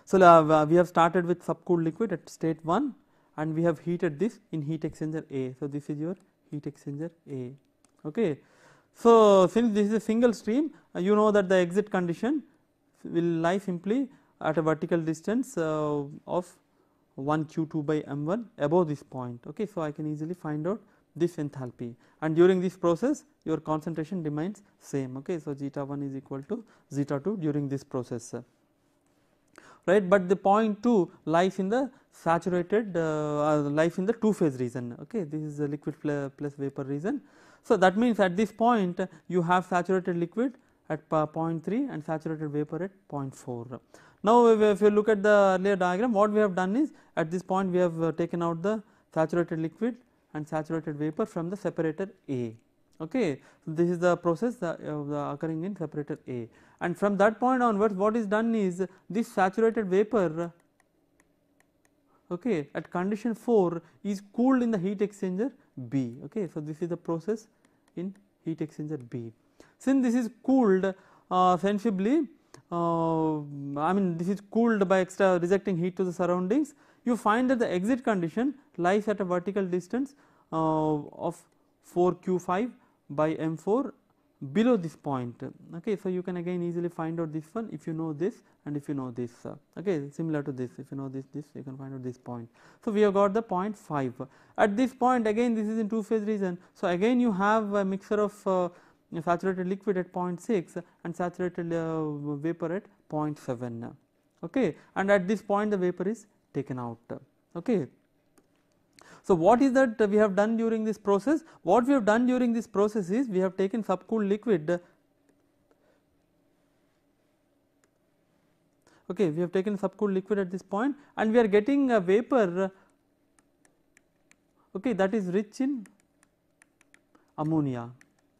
So, uh, we have started with subcooled liquid at state 1 and we have heated this in heat exchanger A. So, this is your heat exchanger A. Okay. So, since this is a single stream uh, you know that the exit condition will lie simply at a vertical distance uh, of 1 q2 by m1 above this point. Okay. So, I can easily find out this enthalpy and during this process your concentration remains same. Okay. So, zeta 1 is equal to zeta 2 during this process right, but the point 2 lies in the saturated uh, uh lies in the two phase region okay this is the liquid plus vapor region. So, that means at this point you have saturated liquid at 0.3 and saturated vapor at 0.4. Now, if you look at the earlier diagram what we have done is at this point we have uh, taken out the saturated liquid and saturated vapor from the separator A Okay. So, this is the process the, uh, the occurring in separator A and from that point onwards what is done is this saturated vapor okay, at condition 4 is cooled in the heat exchanger B. Okay. So, this is the process in heat exchanger B. Since this is cooled uh, sensibly uh, I mean this is cooled by extra rejecting heat to the surroundings you find that the exit condition lies at a vertical distance uh, of 4 q 5 by m 4 below this point. Okay. So, you can again easily find out this one if you know this and if you know this okay. similar to this if you know this this you can find out this point. So, we have got the point 5 at this point again this is in two phase region. So, again you have a mixture of uh, saturated liquid at 0.6 and saturated uh, vapor at 0.7 okay. and at this point the vapor is taken out. Okay. So what is that we have done during this process? What we have done during this process is we have taken subcooled liquid okay we have taken subcooled liquid at this point and we are getting a vapor okay that is rich in ammonia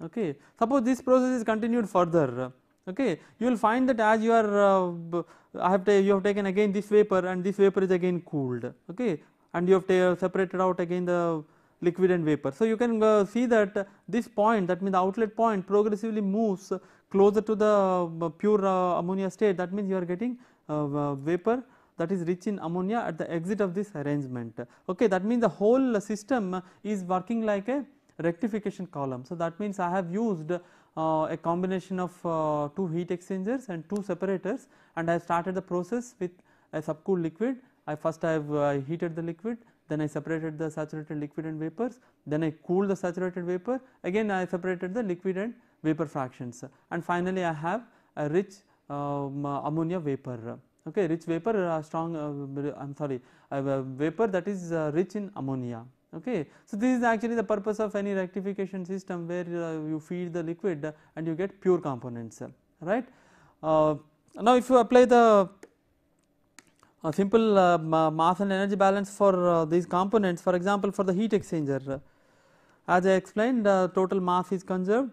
okay suppose this process is continued further okay you will find that as you are uh, I have you have taken again this vapor and this vapor is again cooled okay and you have separated out again the liquid and vapor. So, you can uh, see that this point that means the outlet point progressively moves closer to the uh, pure uh, ammonia state that means you are getting uh, uh, vapor that is rich in ammonia at the exit of this arrangement. Okay, that means the whole system is working like a rectification column. So, that means I have used a combination of two heat exchangers and two separators and I started the process with a subcooled liquid I first I have uh, heated the liquid then I separated the saturated liquid and vapors then I cooled the saturated vapor again I separated the liquid and vapor fractions and finally I have a rich um, ammonia vapor okay rich vapor uh, strong uh, I am sorry uh, uh, vapor that is uh, rich in ammonia okay. So this is actually the purpose of any rectification system where uh, you feed the liquid and you get pure components right. Uh, now if you apply the a simple uh, mass and energy balance for uh, these components for example for the heat exchanger as I explained uh, total mass is conserved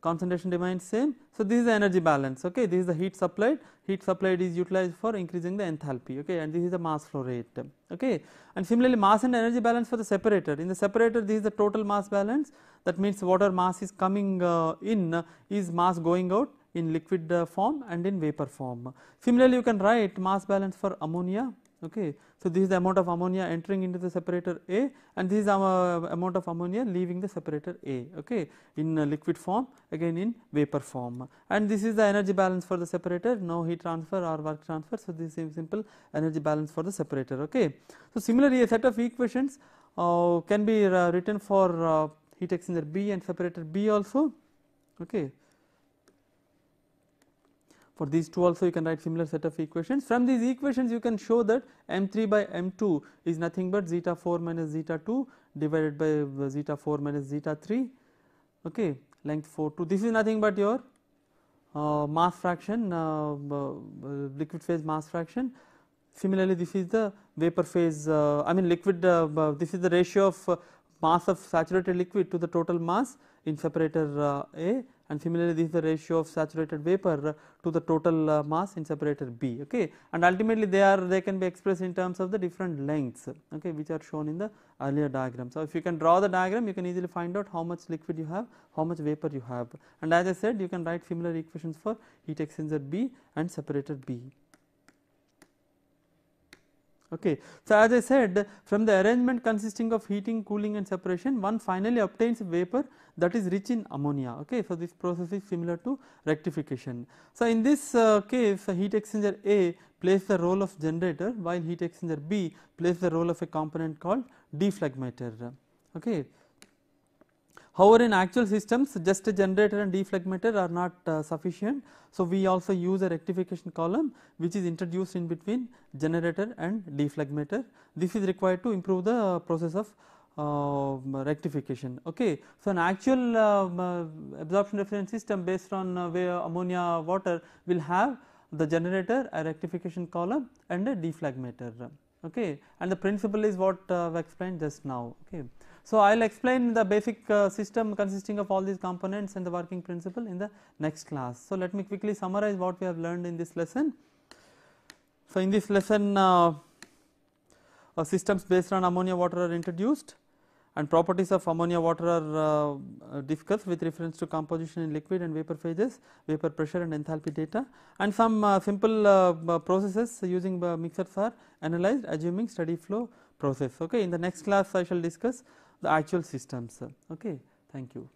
concentration remains same. So, this is the energy balance okay this is the heat supplied heat supplied is utilized for increasing the enthalpy okay and this is the mass flow rate okay and similarly mass and energy balance for the separator in the separator this is the total mass balance that means water mass is coming uh, in is mass going out in liquid uh, form and in vapor form. Similarly, you can write mass balance for ammonia. Okay. So, this is the amount of ammonia entering into the separator A and this is the uh, amount of ammonia leaving the separator A okay, in uh, liquid form again in vapor form and this is the energy balance for the separator no heat transfer or work transfer. So, this is simple energy balance for the separator. Okay. So, similarly a set of equations uh, can be written for uh, heat exchanger B and separator B also. Okay for these two also you can write similar set of equations. From these equations you can show that m3 by m2 is nothing but zeta 4 minus zeta 2 divided by uh, zeta 4 minus zeta 3 okay, length 4 2 this is nothing but your uh, mass fraction uh, uh liquid phase mass fraction. Similarly, this is the vapor phase uh, I mean liquid uh, this is the ratio of mass of saturated liquid to the total mass in separator A and similarly this is the ratio of saturated vapor to the total uh, mass in separator B okay and ultimately they are they can be expressed in terms of the different lengths okay which are shown in the earlier diagram. So, if you can draw the diagram you can easily find out how much liquid you have how much vapor you have and as I said you can write similar equations for heat exchanger B and separator B. Okay. So, as I said from the arrangement consisting of heating, cooling and separation one finally obtains vapor that is rich in ammonia. Okay. So, this process is similar to rectification. So, in this uh, case heat exchanger A plays the role of generator while heat exchanger B plays the role of a component called deflagmator. Okay. However, in actual systems just a generator and deflagmator are not uh, sufficient. So, we also use a rectification column which is introduced in between generator and deflagmator. This is required to improve the process of uh, rectification. Okay. So, an actual um, uh, absorption reference system based on uh, ammonia water will have the generator, a rectification column and a deflagmator. Okay. And the principle is what uh, we explained just now. Okay. So, I will explain the basic uh, system consisting of all these components and the working principle in the next class. So, let me quickly summarize what we have learned in this lesson. So, in this lesson uh, uh, systems based on ammonia water are introduced and properties of ammonia water are uh, uh discussed with reference to composition in liquid and vapor phases, vapor pressure and enthalpy data and some uh, simple uh, uh processes using mixers are analyzed assuming steady flow process. Okay. In the next class I shall discuss the actual systems okay thank you.